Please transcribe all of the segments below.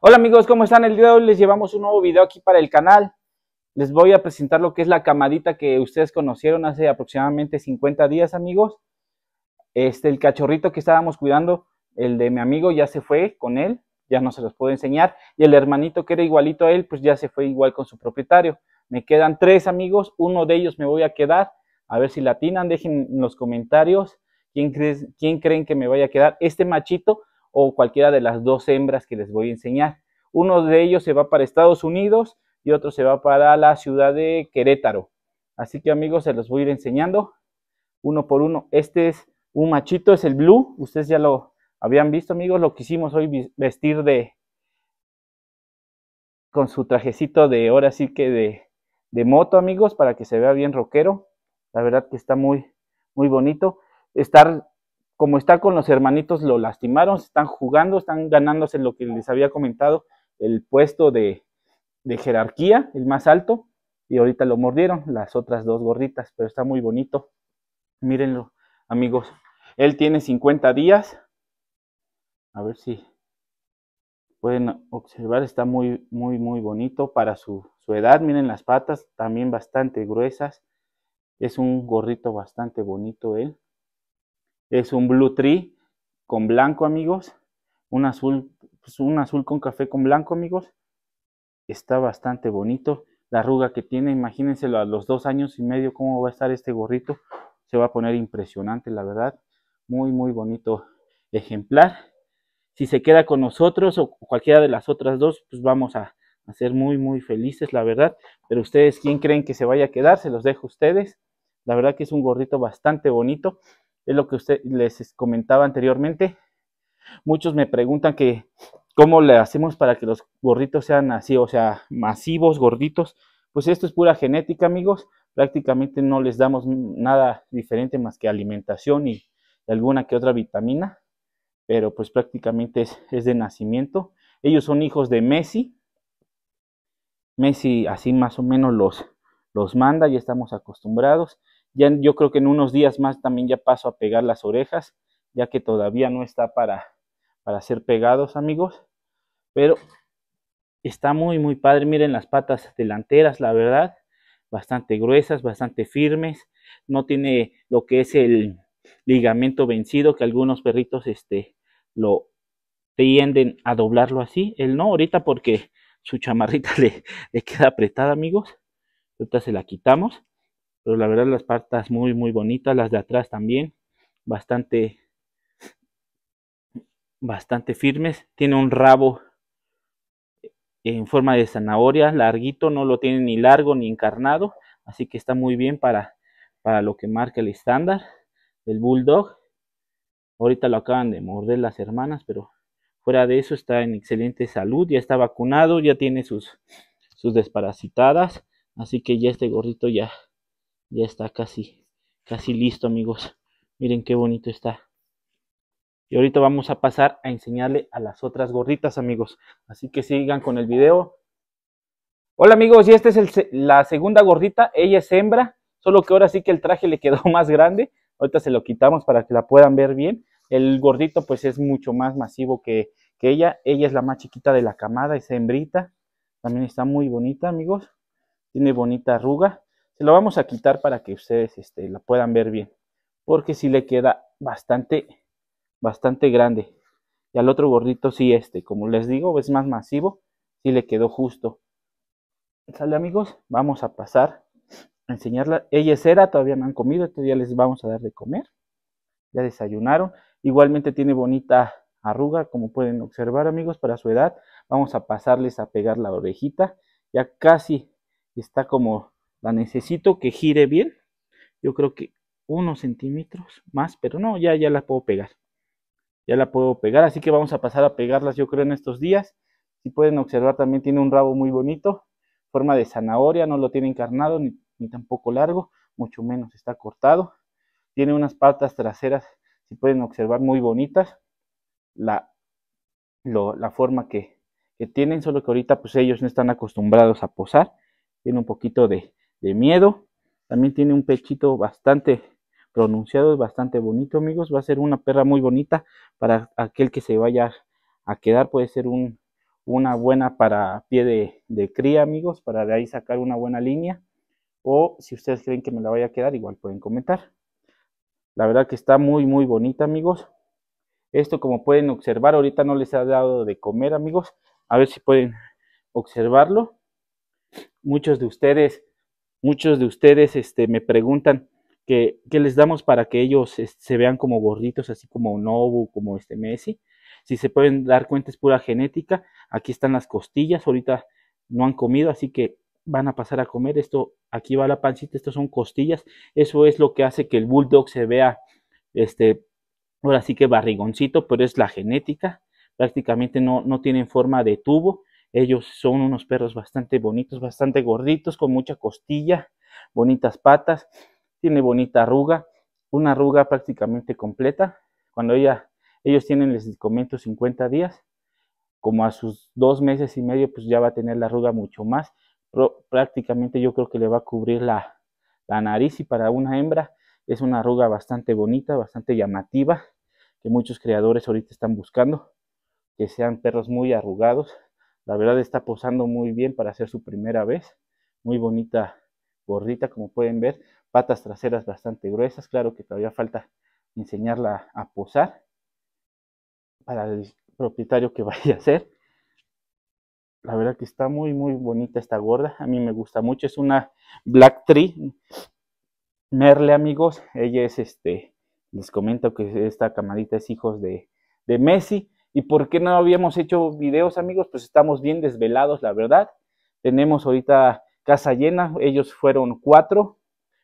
Hola amigos, ¿cómo están? El día de hoy les llevamos un nuevo video aquí para el canal. Les voy a presentar lo que es la camadita que ustedes conocieron hace aproximadamente 50 días, amigos. Este, el cachorrito que estábamos cuidando, el de mi amigo, ya se fue con él, ya no se los puedo enseñar. Y el hermanito que era igualito a él, pues ya se fue igual con su propietario. Me quedan tres amigos, uno de ellos me voy a quedar. A ver si latinan, dejen en los comentarios quién, crees quién creen que me vaya a quedar. Este machito o cualquiera de las dos hembras que les voy a enseñar. Uno de ellos se va para Estados Unidos y otro se va para la ciudad de Querétaro. Así que amigos, se los voy a ir enseñando uno por uno. Este es un machito, es el blue. Ustedes ya lo habían visto, amigos. Lo hicimos hoy vestir de con su trajecito de ahora sí que de, de moto, amigos, para que se vea bien rockero. La verdad que está muy, muy bonito. Estar como está con los hermanitos, lo lastimaron, se están jugando, están ganándose lo que les había comentado, el puesto de, de jerarquía, el más alto, y ahorita lo mordieron las otras dos gorditas, pero está muy bonito. Mírenlo, amigos. Él tiene 50 días. A ver si pueden observar, está muy, muy, muy bonito para su, su edad. Miren las patas, también bastante gruesas. Es un gorrito bastante bonito él. Es un blue tree con blanco, amigos. Un azul, pues, un azul con café con blanco, amigos. Está bastante bonito. La arruga que tiene, imagínenselo a los dos años y medio, cómo va a estar este gorrito. Se va a poner impresionante, la verdad. Muy, muy bonito ejemplar. Si se queda con nosotros o cualquiera de las otras dos, pues vamos a, a ser muy, muy felices, la verdad. Pero ustedes, ¿quién creen que se vaya a quedar? Se los dejo a ustedes. La verdad que es un gorrito bastante bonito es lo que usted les comentaba anteriormente. Muchos me preguntan que cómo le hacemos para que los gorditos sean así, o sea, masivos, gorditos. Pues esto es pura genética, amigos. Prácticamente no les damos nada diferente más que alimentación y alguna que otra vitamina. Pero pues prácticamente es, de nacimiento. Ellos son hijos de Messi. Messi así más o menos los, los manda y estamos acostumbrados yo creo que en unos días más también ya paso a pegar las orejas, ya que todavía no está para, para ser pegados, amigos. Pero está muy, muy padre. Miren las patas delanteras, la verdad. Bastante gruesas, bastante firmes. No tiene lo que es el ligamento vencido que algunos perritos este, lo tienden a doblarlo así. Él no, ahorita porque su chamarrita le, le queda apretada, amigos. Ahorita se la quitamos pero la verdad las patas muy muy bonitas, las de atrás también, bastante bastante firmes, tiene un rabo en forma de zanahoria, larguito, no lo tiene ni largo ni encarnado, así que está muy bien para, para lo que marca el estándar del Bulldog. Ahorita lo acaban de morder las hermanas, pero fuera de eso está en excelente salud, ya está vacunado, ya tiene sus, sus desparasitadas, así que ya este gorrito ya ya está casi, casi listo amigos. Miren qué bonito está. Y ahorita vamos a pasar a enseñarle a las otras gorditas amigos. Así que sigan con el video. Hola amigos, y esta es la segunda gordita. Ella es hembra, solo que ahora sí que el traje le quedó más grande. Ahorita se lo quitamos para que la puedan ver bien. El gordito pues es mucho más masivo que, que ella. Ella es la más chiquita de la camada, es hembrita. También está muy bonita amigos. Tiene bonita arruga. Se lo vamos a quitar para que ustedes este, la puedan ver bien. Porque si le queda bastante, bastante grande. Y al otro gordito sí este, como les digo, es más masivo. Sí le quedó justo. Sale amigos, vamos a pasar a enseñarla. Ella es era, todavía no han comido, entonces ya les vamos a dar de comer. Ya desayunaron. Igualmente tiene bonita arruga, como pueden observar amigos, para su edad. Vamos a pasarles a pegar la orejita. Ya casi está como la necesito que gire bien yo creo que unos centímetros más pero no ya ya la puedo pegar ya la puedo pegar así que vamos a pasar a pegarlas yo creo en estos días si pueden observar también tiene un rabo muy bonito forma de zanahoria no lo tiene encarnado ni, tampoco largo mucho menos está cortado tiene unas patas traseras si pueden observar muy bonitas la, la forma que, que tienen solo que ahorita pues ellos no están acostumbrados a posar tiene un poquito de, de miedo. También tiene un pechito bastante pronunciado, bastante bonito, amigos. Va a ser una perra muy bonita para aquel que se vaya a quedar. Puede ser una buena para pie de, de cría, amigos, para de ahí sacar una buena línea. O si ustedes creen que me la vaya a quedar, igual pueden comentar. La verdad que está muy, muy bonita, amigos. Esto, como pueden observar, ahorita no les ha dado de comer, amigos. A ver si pueden observarlo. Muchos de ustedes Muchos de ustedes este, me preguntan ¿qué les damos para que ellos se vean como gorditos, así como Nobu, como este Messi. Si se pueden dar cuenta, es pura genética. Aquí están las costillas, ahorita no han comido, así que van a pasar a comer. Esto, aquí va la pancita, estas son costillas. Eso es lo que hace que el bulldog se vea, este, ahora sí que barrigoncito, pero es la genética. Prácticamente no, no tienen forma de tubo ellos son unos perros bastante bonitos, bastante gorditos, con mucha costilla, bonitas patas, tiene bonita arruga, una arruga prácticamente completa. Cuando ella, ellos tienen, les comento, 50 días, como a sus dos meses y medio, pues ya va a tener la arruga mucho más. prácticamente yo creo que le va a cubrir la, la nariz y para una hembra es una arruga bastante bonita, bastante llamativa, que muchos creadores ahorita están buscando, que sean perros muy arrugados, la verdad está posando muy bien para hacer su primera vez. Muy bonita, gordita, como pueden ver. Patas traseras bastante gruesas. Claro que todavía falta enseñarla a posar para el propietario que vaya a ser. La verdad que está muy, muy bonita esta gorda. A mí me gusta mucho. Es una Black Tree. Merle, amigos. Ella es este. Les comento que esta camarita es hijos de, de Messi. ¿Y por qué no habíamos hecho videos, amigos? Pues estamos bien desvelados, la verdad. Tenemos ahorita casa llena, ellos fueron cuatro,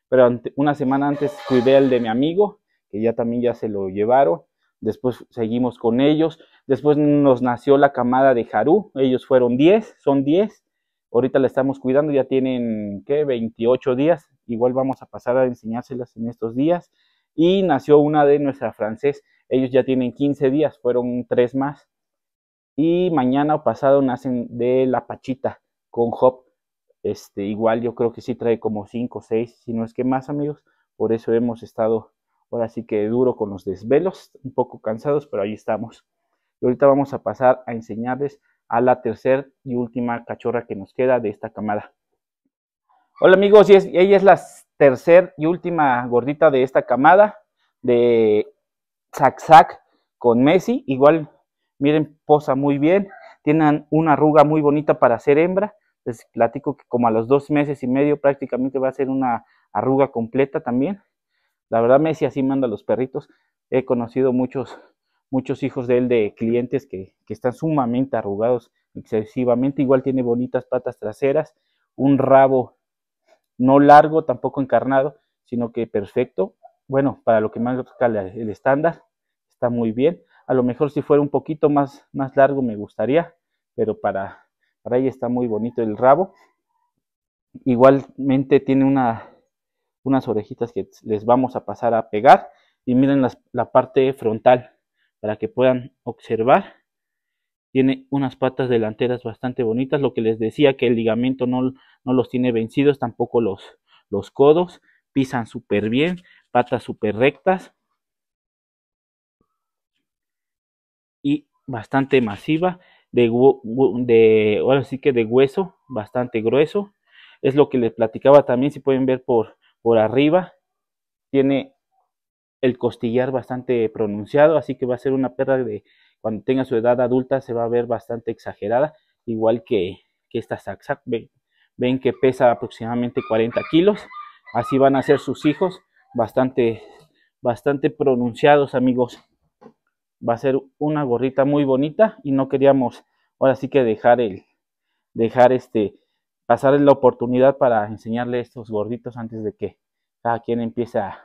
pero una semana antes cuidé al de mi amigo, que ya también ya se lo llevaron. Después seguimos con ellos. Después nos nació la camada de Haru, ellos fueron diez. son diez. Ahorita la estamos cuidando, ya tienen, ¿qué? 28 días. Igual vamos a pasar a enseñárselas en estos días. Y nació una de nuestra francés ellos ya tienen 15 días, fueron tres más. Y mañana o pasado nacen de la Pachita con Hop. Este, igual yo creo que sí trae como 5 o 6, si no es que más amigos. Por eso hemos estado ahora sí que duro con los desvelos, un poco cansados, pero ahí estamos. Y ahorita vamos a pasar a enseñarles a la tercera y última cachorra que nos queda de esta camada. Hola amigos, ella es la tercera y última gordita de esta camada de zack con Messi. Igual, miren, posa muy bien. Tienen una arruga muy bonita para ser hembra. Les platico que como a los dos meses y medio prácticamente va a ser una arruga completa también. La verdad, Messi así manda a los perritos. He conocido muchos, muchos hijos de él de clientes que, que están sumamente arrugados excesivamente. Igual tiene bonitas patas traseras, un rabo no largo, tampoco encarnado, sino que perfecto bueno, para lo que marca el estándar, está muy bien. A lo mejor si fuera un poquito más, largo me gustaría, pero para, para ahí está muy bonito el rabo. Igualmente tiene unas orejitas que les vamos a pasar a pegar. Y miren la parte frontal para que puedan observar. Tiene unas patas delanteras bastante bonitas. Lo que les decía que el ligamento no, los tiene vencidos, tampoco los codos pisan súper bien, patas súper rectas y bastante masiva, de, ahora sí que de hueso, bastante grueso. Es lo que les platicaba también, si pueden ver por, por arriba, tiene el costillar bastante pronunciado, así que va a ser una perra de cuando tenga su edad adulta se va a ver bastante exagerada, igual que, que esta Saxac. Ven, ven que pesa aproximadamente 40 kilos así van a ser sus hijos, bastante, bastante pronunciados amigos. Va a ser una gorrita muy bonita y no queríamos ahora sí que dejar el, dejar este, pasar la oportunidad para enseñarle estos gorditos antes de que cada quien empiece a,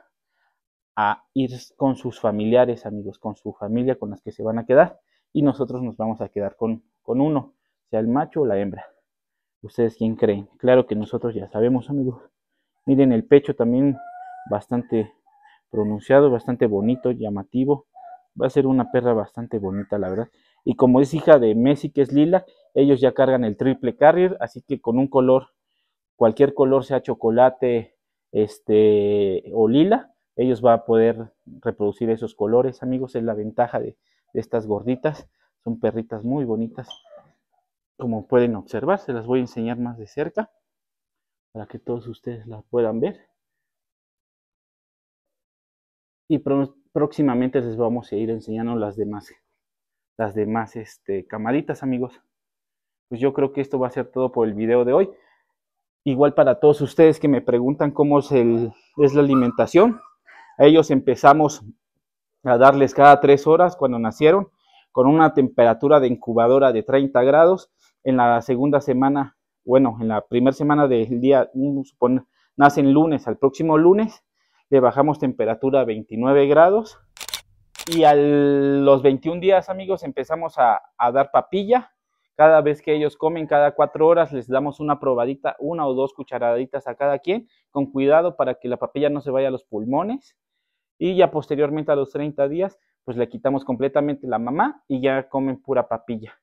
ir con sus familiares, amigos, con su familia con las que se van a quedar y nosotros nos vamos a quedar con, con uno, sea el macho o la hembra. ¿Ustedes quién creen? Claro que nosotros ya sabemos, amigos. Miren el pecho también bastante pronunciado, bastante bonito, llamativo. Va a ser una perra bastante bonita, la verdad. Y como es hija de Messi, que es lila, ellos ya cargan el triple carrier, así que con un color, cualquier color, sea chocolate este, o lila, ellos van a poder reproducir esos colores, amigos. Es la ventaja de estas gorditas. Son perritas muy bonitas. Como pueden observar, se las voy a enseñar más de cerca para que todos ustedes la puedan ver. Y próximamente les vamos a ir enseñando las demás, las demás este, camaritas, amigos. Pues yo creo que esto va a ser todo por el video de hoy. Igual para todos ustedes que me preguntan cómo es, es la alimentación. A ellos empezamos a darles cada tres horas cuando nacieron con una temperatura de incubadora de 30 grados. En la segunda semana bueno, en la primera semana del día, mm, nacen lunes, al próximo lunes le bajamos temperatura a 29 grados y a los 21 días, amigos, empezamos a, a dar papilla. Cada vez que ellos comen, cada cuatro horas, les damos una probadita, una o dos cucharaditas a cada quien, con cuidado para que la papilla no se vaya a los pulmones. Y ya posteriormente a los 30 días, pues le quitamos completamente la mamá y ya comen pura papilla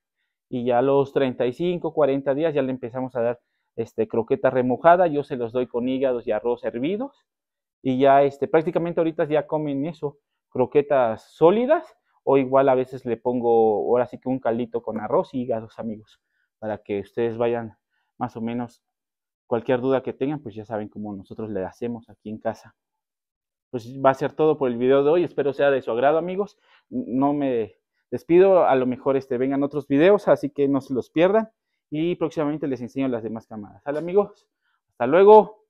y ya a los 35, 40 días ya le empezamos a dar este, croqueta remojada, yo se los doy con hígados y arroz hervidos y ya este, prácticamente ahorita ya comen eso, croquetas sólidas o igual a veces le pongo ahora sí que un caldito con arroz y hígados amigos para que ustedes vayan más o menos cualquier duda que tengan pues ya saben cómo nosotros le hacemos aquí en casa pues va a ser todo por el video de hoy espero sea de su agrado amigos no me les pido, a lo mejor este, vengan otros videos, así que no se los pierdan. Y próximamente les enseño las demás cámaras. Hola amigos, hasta luego.